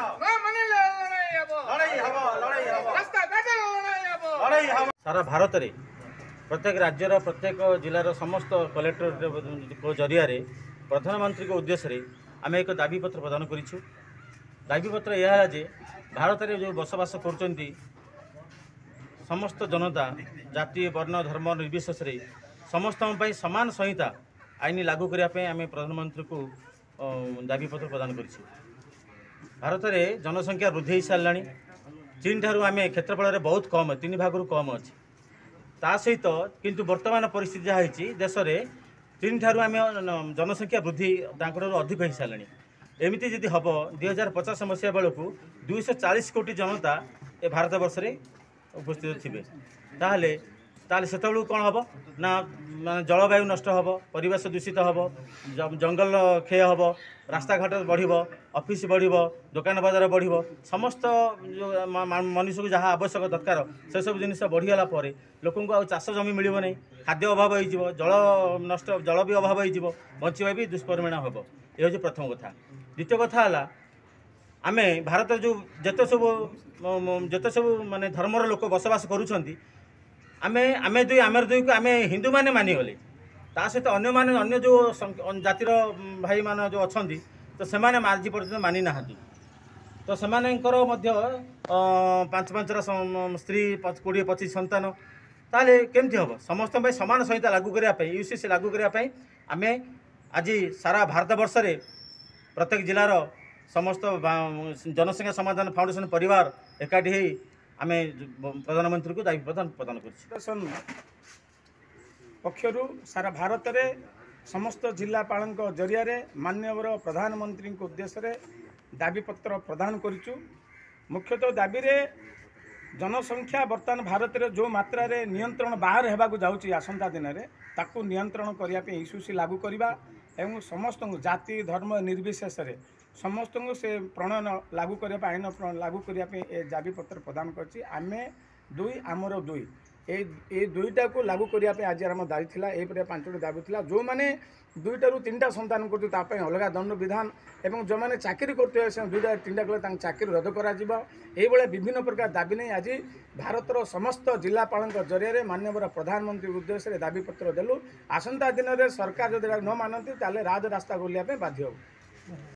ସାରା ଭାରତରେ ପ୍ରତ୍ୟେକ ରାଜ୍ୟର ପ୍ରତ୍ୟେକ ଜିଲ୍ଲାର ସମସ୍ତ କଲେକ୍ଟରଙ୍କ ଜରିଆରେ ପ୍ରଧାନମନ୍ତ୍ରୀଙ୍କ ଉଦ୍ଦେଶ୍ୟରେ ଆମେ ଏକ ଦାବିପତ୍ର ପ୍ରଦାନ କରିଛୁ ଦାବିପତ୍ର ଏହା ଯେ ଭାରତରେ ଯେଉଁ ବସବାସ କରୁଛନ୍ତି ସମସ୍ତ ଜନତା ଜାତି ବର୍ଣ୍ଣ ଧର୍ମ ନିର୍ବିଶେଷରେ ସମସ୍ତଙ୍କ ପାଇଁ ସମାନ ସଂହିତା ଆଇନ ଲାଗୁ କରିବା ପାଇଁ ଆମେ ପ୍ରଧାନମନ୍ତ୍ରୀଙ୍କୁ ଦାବିପତ୍ର ପ୍ରଦାନ କରିଛୁ ଭାରତରେ ଜନସଂଖ୍ୟା ବୃଦ୍ଧି ହୋଇସାରିଲାଣି ଚୀନ୍ ଠାରୁ ଆମେ କ୍ଷେତ୍ରଫଳରେ ବହୁତ କମ୍ ତିନି ଭାଗରୁ କମ୍ ଅଛି ତା ସହିତ କିନ୍ତୁ ବର୍ତ୍ତମାନ ପରିସ୍ଥିତି ଯାହା ହୋଇଛି ଦେଶରେ ଚୀନ୍ ଠାରୁ ଆମେ ଜନସଂଖ୍ୟା ବୃଦ୍ଧି ତାଙ୍କଠାରୁ ଅଧିକ ହୋଇସାରିଲାଣି ଏମିତି ଯଦି ହେବ ଦୁଇହଜାର ପଚାଶ ମସିହା ବେଳକୁ ଦୁଇଶହ ଚାଳିଶ କୋଟି ଜନତା ଏ ଭାରତବର୍ଷରେ ଉପସ୍ଥିତ ଥିବେ ତାହେଲେ ତାହେଲେ ସେତେବେଳକୁ କ'ଣ ହେବ ନା ଜଳବାୟୁ ନଷ୍ଟ ହେବ ପରିବେଶ ଦୂଷିତ ହେବ ଜଙ୍ଗଲ କ୍ଷୟ ହେବ ରାସ୍ତାଘାଟ ବଢ଼ିବ ଅଫିସ୍ ବଢ଼ିବ ଦୋକାନ ବଜାର ବଢ଼ିବ ସମସ୍ତ ମନୁଷ୍ୟକୁ ଯାହା ଆବଶ୍ୟକ ଦରକାର ସେସବୁ ଜିନିଷ ବଢ଼ିଗଲା ପରେ ଲୋକଙ୍କୁ ଆଉ ଚାଷ ଜମି ମିଳିବ ନାହିଁ ଖାଦ୍ୟ ଅଭାବ ହୋଇଯିବ ଜଳ ନଷ୍ଟ ଜଳ ବି ଅଭାବ ହୋଇଯିବ ବଞ୍ଚିବା ବି ଦୁଷ୍ପରିମାଣ ହେବ ଏ ହେଉଛି ପ୍ରଥମ କଥା ଦ୍ୱିତୀୟ କଥା ହେଲା ଆମେ ଭାରତରେ ଯେଉଁ ଯେତେ ସବୁ ଯେତେ ସବୁ ମାନେ ଧର୍ମର ଲୋକ ବସବାସ କରୁଛନ୍ତି आमे आमे दुई आमे हिन्दू होले ता सहित अन्य अन्य जो जातिर भाइ म आज पर्य म मानि नाँतिको पाँच पाँच ताले केमथि हो समस्त भाई समान संहिता लगुवा पई लाग आज सारा भारतवर्ष प्रत्येक जिल्ला समस्त जनसङ्ख्या समाधान फाउंडेशन परिवार एकाठी ଆମେ ପ୍ରଧାନମନ୍ତ୍ରୀଙ୍କୁ ଦାୟୀ ପ୍ରଦାନ ପ୍ରଦାନ କରିଛୁ ପକ୍ଷରୁ ସାରା ଭାରତରେ ସମସ୍ତ ଜିଲ୍ଲାପାଳଙ୍କ ଜରିଆରେ ମାନ୍ୟବର ପ୍ରଧାନମନ୍ତ୍ରୀଙ୍କ ଉଦ୍ଦେଶ୍ୟରେ ଦାବିପତ୍ର ପ୍ରଦାନ କରିଛୁ ମୁଖ୍ୟତଃ ଦାବିରେ ଜନସଂଖ୍ୟା ବର୍ତ୍ତମାନ ଭାରତରେ ଯେଉଁ ମାତ୍ରାରେ ନିୟନ୍ତ୍ରଣ ବାହାର ହେବାକୁ ଯାଉଛି ଆସନ୍ତା ଦିନରେ ତାକୁ ନିୟନ୍ତ୍ରଣ କରିବା ପାଇଁ ଇସୁସି ଲାଗୁ କରିବା ଏବଂ ସମସ୍ତଙ୍କୁ ଜାତି ଧର୍ମ ନିର୍ବିଶେଷରେ ସମସ୍ତଙ୍କୁ ସେ ପ୍ରଣୟନ ଲାଗୁ କରିବା ପାଇଁ ଆଇନ ଲାଗୁ କରିବା ପାଇଁ ଏ ଦାବିପତ୍ର ପ୍ରଦାନ କରିଛି ଆମେ ଦୁଇ ଆମର ଦୁଇ ଏଇ ଏଇ ଦୁଇଟାକୁ ଲାଗୁ କରିବା ପାଇଁ ଆଜି ଆମ ଦାବି ଥିଲା ଏହିପରି ପାଞ୍ଚଟି ଦାବି ଥିଲା ଯେଉଁମାନେ ଦୁଇଟାରୁ ତିନିଟା ସନ୍ତାନ କରୁଥିବେ ତା ପାଇଁ ଅଲଗା ଦଣ୍ଡବିଧାନ ଏବଂ ଯେଉଁମାନେ ଚାକିରି କରୁଥିବେ ସେ ଦୁଇଟା ତିନିଟା କଲେ ତାଙ୍କ ଚାକିରି ରଦ୍ଦ କରାଯିବ ଏହିଭଳିଆ ବିଭିନ୍ନ ପ୍ରକାର ଦାବି ନେଇ ଆଜି ଭାରତର ସମସ୍ତ ଜିଲ୍ଲାପାଳଙ୍କ ଜରିଆରେ ମାନ୍ୟବର ପ୍ରଧାନମନ୍ତ୍ରୀ ଉଦ୍ଦେଶ୍ୟରେ ଦାବିପତ୍ର ଦେଲୁ ଆସନ୍ତା ଦିନରେ ସରକାର ଯଦି ନ ମାନନ୍ତି ତାହେଲେ ରାଜରାସ୍ତା ବୁଲିବା ପାଇଁ ବାଧ୍ୟ ହେବ